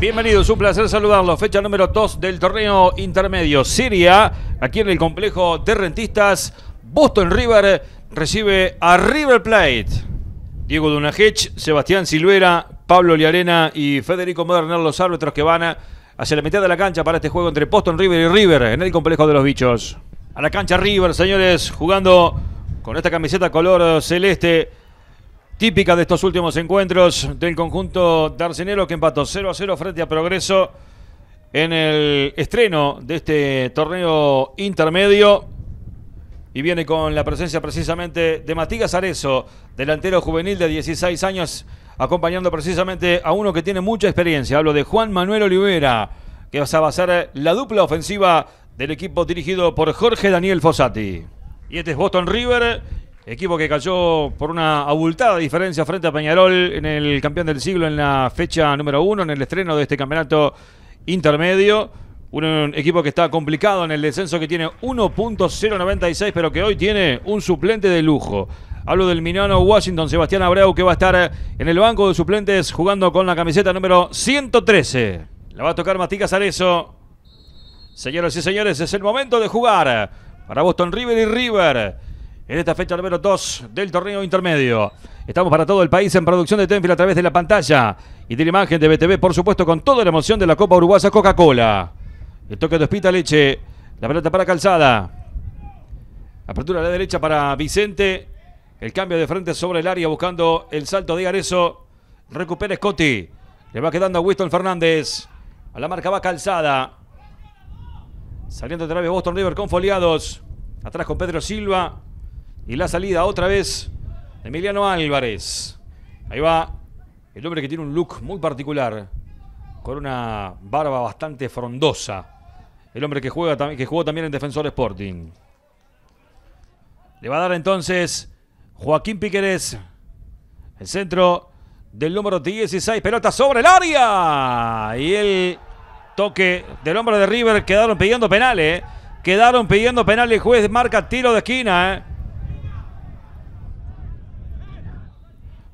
Bienvenidos, un placer saludarlos. Fecha número 2 del torneo intermedio Siria, aquí en el complejo de rentistas. Boston River recibe a River Plate. Diego Dunajech, Sebastián Silvera, Pablo Liarena y Federico Moderner, los árbitros que van hacia la mitad de la cancha para este juego entre Boston River y River en el complejo de los bichos. A la cancha River, señores, jugando con esta camiseta color celeste típica de estos últimos encuentros del conjunto Darcenero que empató 0 a 0 frente a Progreso en el estreno de este torneo intermedio. Y viene con la presencia precisamente de Matías Arezo, delantero juvenil de 16 años, acompañando precisamente a uno que tiene mucha experiencia. Hablo de Juan Manuel Olivera, que va a ser la dupla ofensiva del equipo dirigido por Jorge Daniel Fossati. Y este es Boston River Equipo que cayó por una abultada diferencia frente a Peñarol en el campeón del siglo en la fecha número uno, en el estreno de este campeonato intermedio. Un equipo que está complicado en el descenso, que tiene 1.096, pero que hoy tiene un suplente de lujo. Hablo del Minano Washington, Sebastián Abreu, que va a estar en el banco de suplentes jugando con la camiseta número 113. La va a tocar Maticas Arezo. Señoras y señores, es el momento de jugar para Boston River y River en esta fecha número 2 del torneo intermedio. Estamos para todo el país en producción de Tenfield a través de la pantalla y de la imagen de BTV, por supuesto, con toda la emoción de la Copa Uruguaya Coca-Cola. El toque de hospital Leche, la pelota para Calzada. Apertura a la derecha para Vicente. El cambio de frente sobre el área buscando el salto de Arezzo. Recupera Scotty Le va quedando a Winston Fernández. A la marca va Calzada. Saliendo de Boston River con foliados. Atrás con Pedro Silva. Y la salida otra vez de Emiliano Álvarez. Ahí va el hombre que tiene un look muy particular, con una barba bastante frondosa. El hombre que, juega, que jugó también en Defensor Sporting. Le va a dar entonces Joaquín Piquerés. El centro del número 16. Pelota sobre el área. Y el toque del hombre de River. Quedaron pidiendo penales. Eh. Quedaron pidiendo penales. Juez marca tiro de esquina. Eh.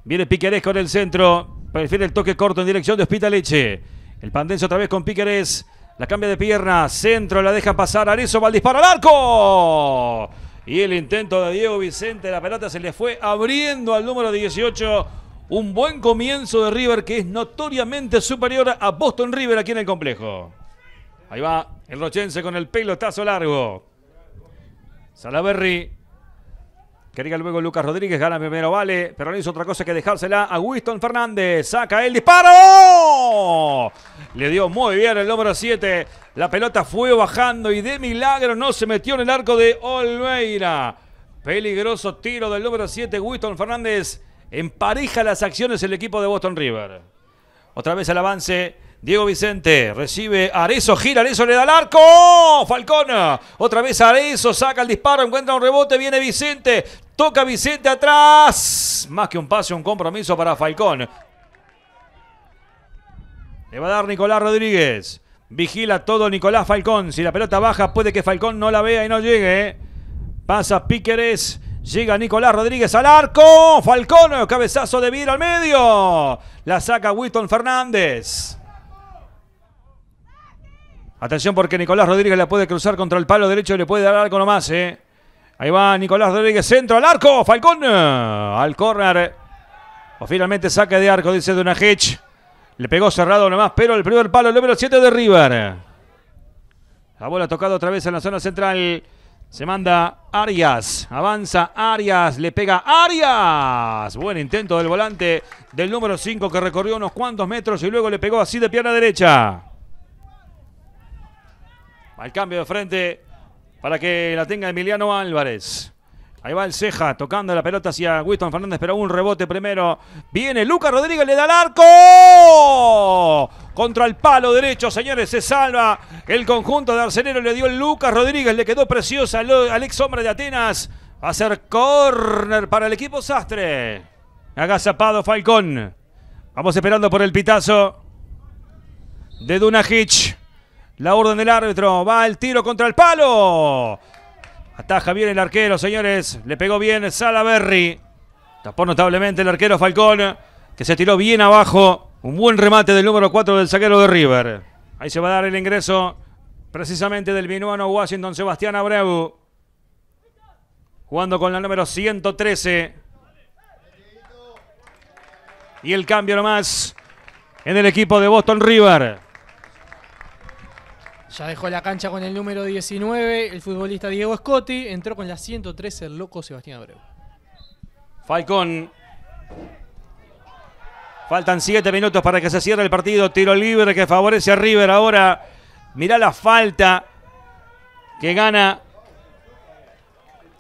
Viene Piquerés con el centro. Prefiere el toque corto en dirección de Leche. El Pandense otra vez con Piquerés. La cambia de pierna. Centro, la deja pasar. Arezzo va al disparo al arco. Y el intento de Diego Vicente. La pelota se le fue abriendo al número 18. Un buen comienzo de River que es notoriamente superior a Boston River aquí en el complejo. Ahí va el Rochense con el pelotazo largo. Salaberry ...quería luego Lucas Rodríguez, gana primero, vale. Pero no hizo otra cosa que dejársela a Winston Fernández. Saca el disparo. Le dio muy bien el número 7. La pelota fue bajando y de milagro no se metió en el arco de Olmeira... Peligroso tiro del número 7, Winston Fernández. Empareja las acciones el equipo de Boston River. Otra vez el avance. Diego Vicente recibe Arezo, gira, Arezo le da el arco. Falcona, Otra vez Arezo, saca el disparo, encuentra un rebote, viene Vicente. Toca Vicente atrás. Más que un pase, un compromiso para Falcón. Le va a dar Nicolás Rodríguez. Vigila todo Nicolás Falcón. Si la pelota baja, puede que Falcón no la vea y no llegue. ¿eh? Pasa Píqueres. Llega Nicolás Rodríguez al arco. Falcón, cabezazo de vidrio al medio. La saca Winston Fernández. Atención porque Nicolás Rodríguez la puede cruzar contra el palo derecho y le puede dar arco nomás, ¿eh? Ahí va Nicolás Rodríguez, centro al arco, Falcón eh, al córner. O finalmente saque de arco, dice hitch. Le pegó cerrado nomás, pero el primer palo, el número 7 de River. La bola tocado otra vez en la zona central. Se manda Arias, avanza Arias, le pega Arias. Buen intento del volante del número 5 que recorrió unos cuantos metros y luego le pegó así de pierna derecha. Al cambio de frente, para que la tenga Emiliano Álvarez. Ahí va el Ceja tocando la pelota hacia Winston Fernández, pero un rebote primero. Viene Lucas Rodríguez, le da el arco. Contra el palo derecho, señores, se salva el conjunto de Arcelero. Le dio Lucas Rodríguez, le quedó preciosa al ex hombre de Atenas. Va a ser córner para el equipo Sastre. Agazapado Falcón. Vamos esperando por el pitazo de Dunajich. La orden del árbitro. Va el tiro contra el palo. Ataja bien el arquero, señores. Le pegó bien Salaberry. Tapó notablemente el arquero Falcón, que se tiró bien abajo. Un buen remate del número 4 del saquero de River. Ahí se va a dar el ingreso precisamente del minuano Washington Sebastián Abreu. Jugando con la número 113. Y el cambio nomás en el equipo de Boston River. Ya dejó la cancha con el número 19, el futbolista Diego Scotti. Entró con la 113, el loco Sebastián Abreu. Falcón. Faltan 7 minutos para que se cierre el partido. Tiro libre que favorece a River ahora. Mirá la falta que gana.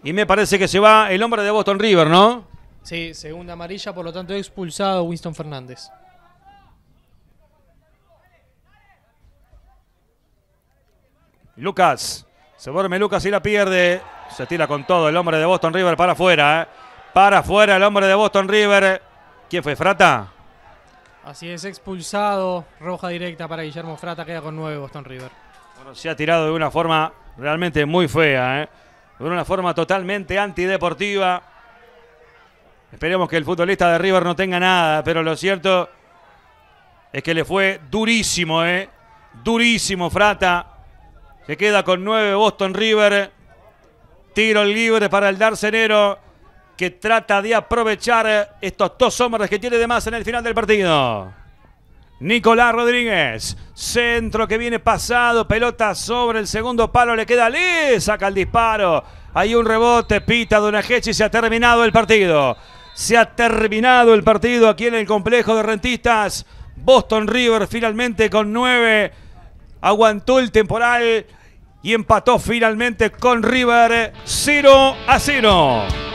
Y me parece que se va el hombre de Boston River, ¿no? Sí, segunda amarilla, por lo tanto expulsado Winston Fernández. Lucas. Se vuelve Lucas y la pierde. Se tira con todo el hombre de Boston River para afuera. ¿eh? Para afuera el hombre de Boston River. ¿Quién fue? ¿Frata? Así es, expulsado. Roja directa para Guillermo Frata. Queda con 9 Boston River. Bueno, se ha tirado de una forma realmente muy fea. ¿eh? De una forma totalmente antideportiva. Esperemos que el futbolista de River no tenga nada, pero lo cierto es que le fue durísimo, ¿eh? Durísimo, Frata. Se queda con 9 Boston River. Tiro libre para el Darcenero que trata de aprovechar estos dos hombres que tiene de más en el final del partido. Nicolás Rodríguez, centro que viene pasado, pelota sobre el segundo palo, le queda le saca el disparo. Hay un rebote, pita Donajechi, se ha terminado el partido. Se ha terminado el partido aquí en el complejo de rentistas. Boston River finalmente con nueve aguantó el temporal y empató finalmente con River 0 a 0.